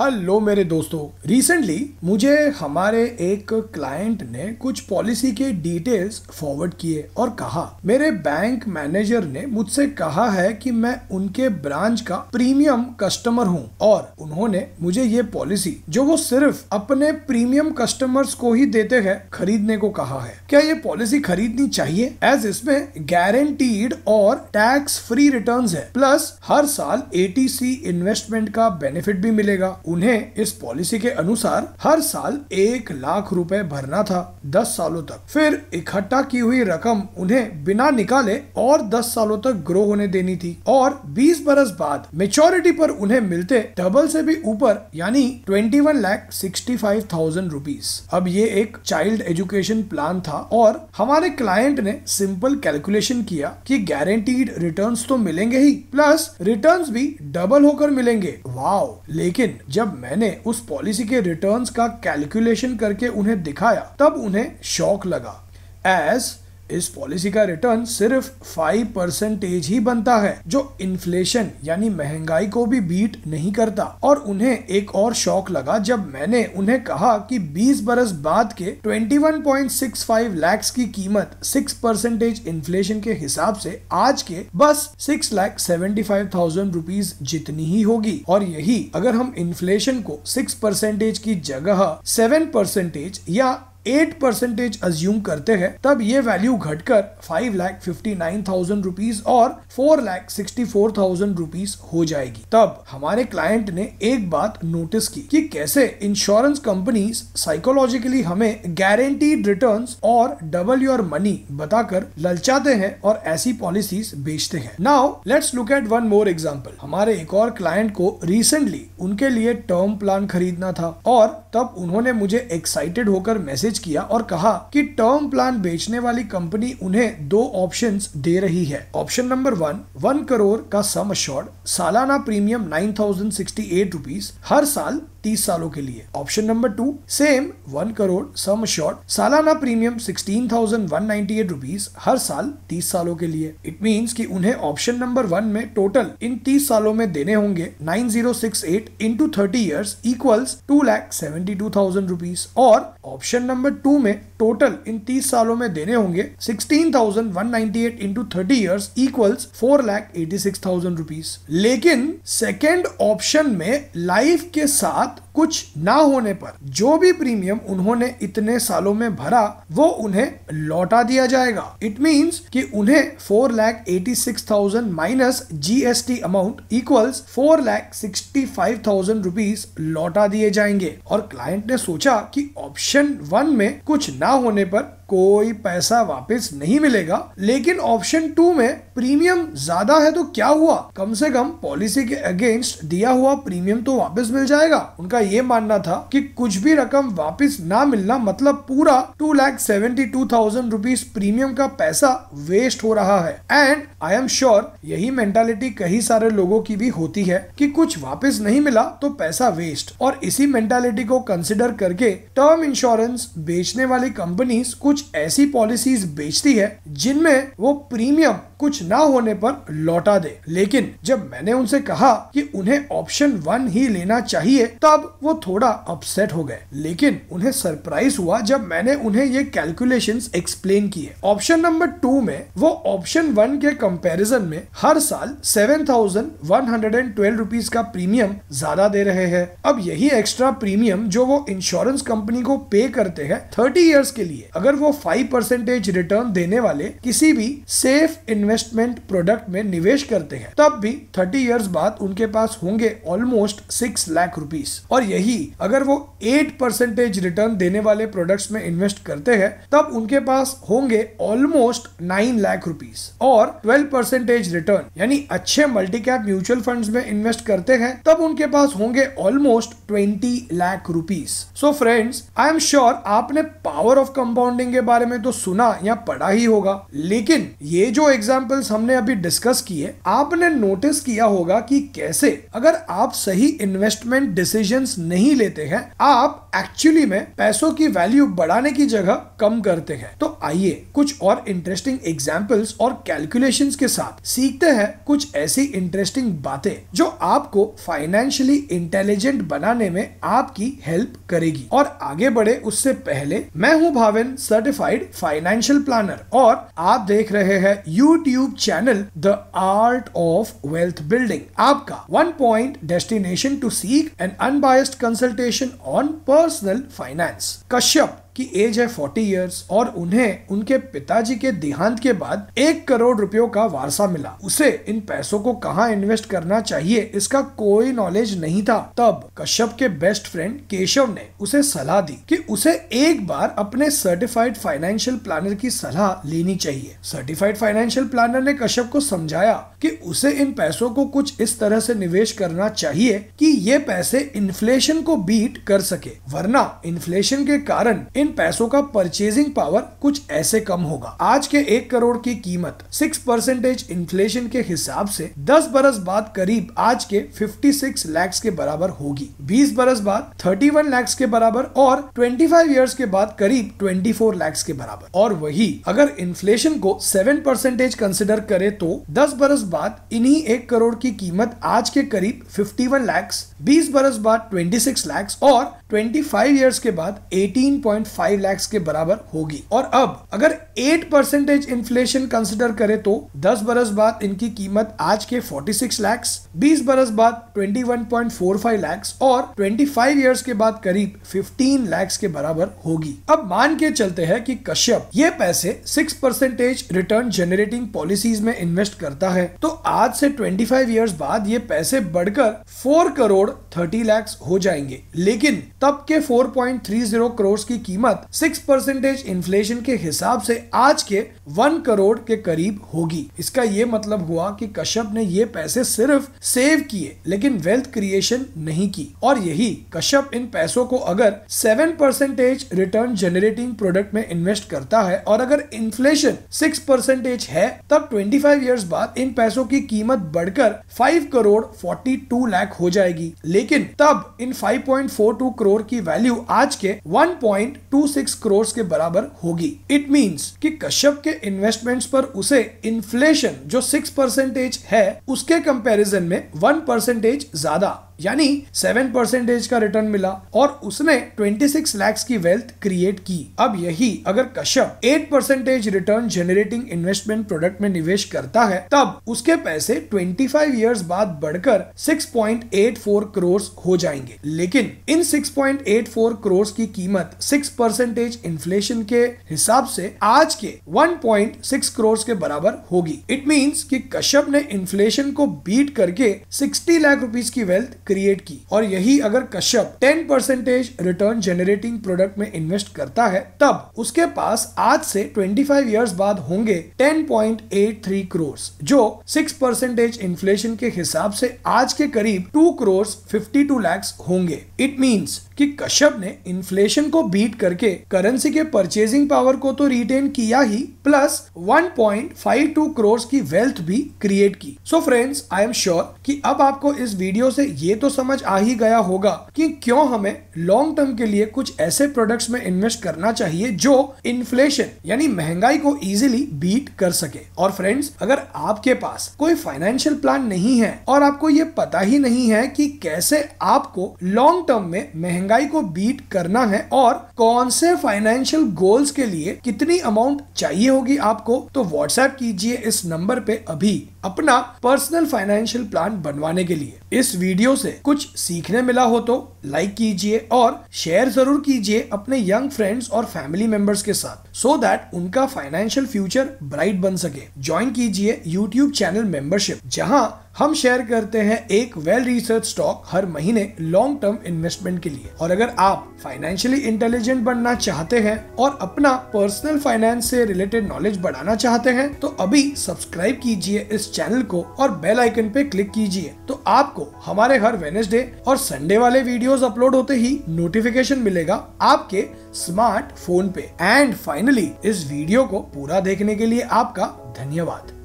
hello मेरे दोस्तों recently मुझे हमारे एक क्लाइंट ने कुछ पॉलिसी के डिटेल्स फॉरवर्ड किए और कहा मेरे बैंक मैनेजर ने मुझसे कहा है कि मैं उनके ब्रांच का प्रीमियम कस्टमर हूं और उन्होंने मुझे ये पॉलिसी जो वो सिर्फ अपने प्रीमियम कस्टमर्स को ही देते हैं खरीदने को कहा है क्या ये पॉलिसी खरीदनी चाहिए एज इसमें गारंटीड और टैक्स फ्री रिटर्न है प्लस हर साल ए इन्वेस्टमेंट का बेनिफिट भी मिलेगा उन्हें इस पॉलिसी के अनुसार हर साल एक लाख रुपए भरना था दस सालों तक फिर इकट्ठा की हुई रकम उन्हें बिना निकाले और दस सालों तक ग्रो होने देनी थी और बीस बरस बाद मेच्योरिटी पर उन्हें मिलते डबल से भी ऊपर यानी twenty one lakh sixty five thousand rupees अब ये एक चाइल्ड एजुकेशन प्लान था और हमारे क्लाइंट ने सिंपल कैलकुलेशन किया कि गारंटीड रिटर्न्स तो मिलेंगे ही प्लस रिटर्न्स भी डबल होकर मिलेंगे वाओ लेकिन जब मैंने उस पॉलिसी के रिटर्न्स का कैलकुलेशन करके उन्हें दिखाया तब उन्हें शौक लगा एज इस पॉलिसी का रिटर्न सिर्फ फाइव परसेंटेज ही बनता है जो इन्फ्लेशन यानी महंगाई को भी बीट नहीं करता और उन्हें एक और शौक लगा जब मैंने उन्हें कहा कि 20 बरस बाद के 21.65 लाख की कीमत 6 परसेंटेज इन्फ्लेशन के हिसाब से आज के बस six lakh seventy five thousand rupees जितनी ही होगी और यही अगर हम इन्फ्लेशन को सिक्स परसेंटेज की जगह सेवन परसेंटेज या एट परसेंटेज अज्यूम करते हैं तब ये वैल्यू घटकर five lakh fifty nine thousand rupees और four lakh sixty four thousand rupees हो जाएगी तब हमारे क्लाइंट ने एक बात नोटिस की कि कैसे इंश्योरेंस कंपनी साइकोलॉजिकली हमें गारंटीड रिटर्न और डबल योर मनी बताकर ललचाते हैं और ऐसी पॉलिसीज बेचते हैं now let's look at one more example हमारे एक और क्लाइंट को रिसेंटली उनके लिए टर्म प्लान खरीदना था और तब उन्होंने मुझे एक्साइटेड होकर मैसेज मैसेज किया और कहा कि टर्म प्लान बेचने वाली कंपनी उन्हें दो ऑप्शंस दे रही है option number one one crore का सम अश्योर्ड सालाना premium nine thousand sixty eight rupees हर साल तीस सालों के लिए option number two same one crore sum assured सालाना premium sixteen thousand one ninety eight rupees हर साल तीस सालों के लिए इट मीन्स कि उन्हें ऑप्शन नंबर वन में टोटल इन तीस सालों में देने होंगे nine zero six eight into thirty years equals to lakh seventy two thousand rupees और ऑप्शन नंबर टू में टोटल इन 30 सालों में देने होंगे 16,198 into 30 years equals 4,86,000 रुपीस लेकिन सेकेंड ऑप्शन में लाइफ के साथ कुछ ना होने पर जो भी प्रीमियम उन्होंने इतने सालों में भरा वो उन्हें लौटा दिया जाएगा इट मीन कि उन्हें four lakh eighty six thousand minus G S T amount equals four lakh sixty five thousand rupees लौटा दिए जाएंगे और क्लाइंट ने सोचा कि ऑप्शन वन में कुछ ना होने पर कोई पैसा वापस नहीं मिलेगा लेकिन ऑप्शन टू में प्रीमियम ज्यादा है तो क्या हुआ कम से कम पॉलिसी के अगेंस्ट दिया हुआ प्रीमियम तो वापस मिल जाएगा उनका ये मानना था कि कुछ भी रकम वापस ना मिलना मतलब पूरा two lakh seventy two thousand rupees premium का पैसा वेस्ट हो रहा है एंड आई एम श्योर यही मेंटालिटी कई सारे लोगों की भी होती है कि कुछ वापस नहीं मिला तो पैसा वेस्ट और इसी मेंटालिटी को कंसिडर करके टर्म इंश्योरेंस बेचने वाली कंपनीज कुछ कुछ ऐसी पॉलिसीज बेचती है जिनमें वो प्रीमियम कुछ ना होने पर लौटा दे लेकिन जब मैंने उनसे कहा कि उन्हें ऑप्शन वन ही लेना चाहिए तब वो थोड़ा अपसेट हो गए लेकिन उन्हें सरप्राइज हुआ जब मैंने उन्हें ये कैलकुलेशन एक्सप्लेन किए ऑप्शन नंबर टू में वो ऑप्शन वन के कंपैरिजन में हर साल seven thousand one hundred and twelve rupees का प्रीमियम ज्यादा दे रहे हैं अब यही एक्स्ट्रा प्रीमियम जो वो इंश्योरेंस कंपनी को पे करते हैं थर्टी ईयर्स के लिए अगर वो वो फाइव परसेंटेज रिटर्न देने वाले किसी भी सेफ इन्वेस्टमेंट प्रोडक्ट में निवेश करते हैं तब भी थर्टी ईयर्स बाद उनके पास होंगे ऑलमोस्ट सिक्स लाख रुपीज और यही अगर वो एट परसेंटेज रिटर्न देने वाले प्रोडक्ट्स में इन्वेस्ट करते हैं तब उनके पास होंगे ऑलमोस्ट नाइन लाख रुपीज और ट्वेल्व परसेंटेज रिटर्न यानी अच्छे मल्टी कैप म्यूचुअल फंड में इन्वेस्ट करते हैं तब उनके पास होंगे almost twenty lakh rupees so friends I am sure आपने पावर ऑफ कंपाउंडिंग के बारे में तो सुना या पढ़ा ही होगा लेकिन ये जो एग्जाम्पल्स हमने अभी डिस्कस किए आपने नोटिस किया होगा कि कैसे अगर आप सही इन्वेस्टमेंट डिसीजंस नहीं लेते हैं आप एक्चुअली में पैसों की वैल्यू बढ़ाने की जगह कम करते हैं तो आइए कुछ और इंटरेस्टिंग एग्जाम्पल्स और कैलकुलेशन के साथ सीखते हैं कुछ ऐसी इंटरेस्टिंग बातें जो आपको फाइनेंशियली इंटेलिजेंट बनाने में आपकी हेल्प करेगी और आगे बढ़े उससे पहले मैं हूँ Bhaven sir certified financial planner और आप देख रहे हैं YouTube channel the art of wealth building आपका one point destination to seek an unbiased consultation on personal finance Kashyap की एज है फोर्टी ईयर्स और उन्हें उनके पिताजी के देहांत के बाद एक करोड़ रुपयों का वारसा मिला उसे इन पैसों को कहाँ इन्वेस्ट करना चाहिए इसका कोई नॉलेज नहीं था तब कश्यप के बेस्ट फ्रेंड केशव ने उसे सलाह दी कि उसे एक बार अपने सर्टिफाइड फाइनेंशियल प्लानर की सलाह लेनी चाहिए सर्टिफाइड फाइनेंशियल प्लानर ने कश्यप को समझाया कि उसे इन पैसों को कुछ इस तरह से निवेश करना चाहिए कि ये पैसे इन्फ्लेशन को बीट कर सके वरना इन्फ्लेशन के कारण इन इन पैसों का परचेजिंग पावर कुछ ऐसे कम होगा आज के एक करोड़ की कीमत सिक्स परसेंटेज इन्फ्लेशन के हिसाब से दस बरस बाद करीब आज के फिफ्टी सिक्स लैक्स के बराबर होगी बीस बरस बाद थर्टी वन लैक्स के बराबर और ट्वेंटी फाइव ईयर्स के बाद करीब ट्वेंटी फोर लैक्स के बराबर और वही अगर इन्फ्लेशन को सेवन परसेंटेज कंसिडर करे तो दस बरस बाद इन्हीं एक करोड़ की कीमत आज के करीब फिफ्टी वन लैक्स बीस बरस बाद ट्वेंटी सिक्स लैक्स और ट्वेंटी फाइव ईयर्स के बाद एटीन पॉइंट फाइव लाख के बराबर होगी और अब अगर एट परसेंटेज इन्फ्लेशन कंसिडर करे तो दस बरस बाद इनकी कीमत आज के फोर्टी सिक्स लैक्स बीस बरस बाद twenty one point four five lakhs और ट्वेंटी फाइव ईयर्स के बाद करीब फिफ्टीन लैक्स के बराबर होगी अब मान के चलते हैं कि कश्यप ये पैसे six percentage return generating policies में इन्वेस्ट करता है तो आज से ट्वेंटी फाइव ईयर्स बाद ये पैसे बढ़कर फोर करोड़ थर्टी लैक्स हो जाएंगे लेकिन तब के 4.30 करोड़ की कीमत 6 परसेंटेज इन्फ्लेशन के हिसाब से आज के 1 करोड़ के करीब होगी इसका ये मतलब हुआ कि कश्यप ने ये पैसे सिर्फ सेव किए लेकिन वेल्थ क्रिएशन नहीं की और यही कश्यप इन पैसों को अगर 7 परसेंटेज रिटर्न जनरेटिंग प्रोडक्ट में इन्वेस्ट करता है और अगर इन्फ्लेशन सिक्स परसेंटेज है तब फाइव इयर्स बाद इन पैसों की कीमत बढ़कर फाइव करोड़ टू लाख हो जाएगी लेकिन लेकिन तब इन 5.42 करोड़ की वैल्यू आज के 1.26 करोड़ के बराबर होगी इट मींस कि कश्यप के इन्वेस्टमेंट्स पर उसे इन्फ्लेशन जो 6 परसेंटेज है उसके कंपैरिजन में 1 परसेंटेज ज्यादा यानी सेवन परसेंटेज का रिटर्न मिला और उसने ट्वेंटी सिक्स लैक्स की वेल्थ क्रिएट की अब यही अगर Kashyap eight percentage return generating investment product में निवेश करता है तब उसके पैसे ट्वेंटी फाइव ईयर्स बाद बढ़कर six point eight four crore हो जाएंगे लेकिन इन six point eight four crore की कीमत सिक्स परसेंटेज इन्फ्लेशन के हिसाब से आज के वन पॉइंट सिक्स करोड़ के बराबर होगी इट मीन्स कि कश्यप ने इन्फ्लेशन को बीट करके सिक्सटी लाख रुपीज की वेल्थ क्रिएट की और यही अगर Kashyap ten percentage return generating product में इन्वेस्ट करता है तब उसके पास आज से 25 फाइव ईयर्स बाद होंगे 10.83 करोड़ जो 6 परसेंटेज इन्फ्लेशन के हिसाब से आज के करीब 2 करोड़ 52 लैक्स होंगे इट मींस कि कश्यप ने इन्फ्लेशन को बीट करके करेंसी के परचेजिंग पावर को तो रिटेन किया ही प्लस 1.52 पॉइंट की वेल्थ भी क्रिएट की so friends I am sure कि अब आपको इस वीडियो से ये तो समझ आ ही गया होगा कि क्यों हमें लॉन्ग टर्म के लिए कुछ ऐसे प्रोडक्ट्स में इन्वेस्ट करना चाहिए जो इन्फ्लेशन यानी महंगाई को इजीली बीट कर सके और फ्रेंड्स अगर आपके पास कोई फाइनेंशियल प्लान नहीं है और आपको ये पता ही नहीं है कि कैसे आपको लॉन्ग टर्म में महंगाई को बीट करना है और कौन से फाइनेंशियल गोल्स के लिए कितनी अमाउंट चाहिए होगी आपको तो व्हाट्सएप कीजिए इस नंबर पे अभी अपना पर्सनल फाइनेंशियल प्लान बनवाने के लिए इस वीडियो से कुछ सीखने मिला हो तो लाइक कीजिए और शेयर जरूर कीजिए अपने यंग फ्रेंड्स और फैमिली मेंबर्स के साथ सो दैट उनका फाइनेंशियल फ्यूचर ब्राइट बन सके ज्वाइन कीजिए यूट्यूब चैनल मेंबरशिप जहां हम शेयर करते हैं एक वेल रिसर्च स्टॉक हर महीने लॉन्ग टर्म इन्वेस्टमेंट के लिए और अगर आप फाइनेंशियली इंटेलिजेंट बनना चाहते हैं और अपना पर्सनल फाइनेंस से रिलेटेड नॉलेज बढ़ाना चाहते हैं तो अभी सब्सक्राइब कीजिए इस चैनल को और बेल आइकन पे क्लिक कीजिए तो आपको हमारे हर वेनेसडे और संडे वाले वीडियोस अपलोड होते ही नोटिफिकेशन मिलेगा आपके स्मार्ट फोन पे एंड फाइनली इस वीडियो को पूरा देखने के लिए आपका धन्यवाद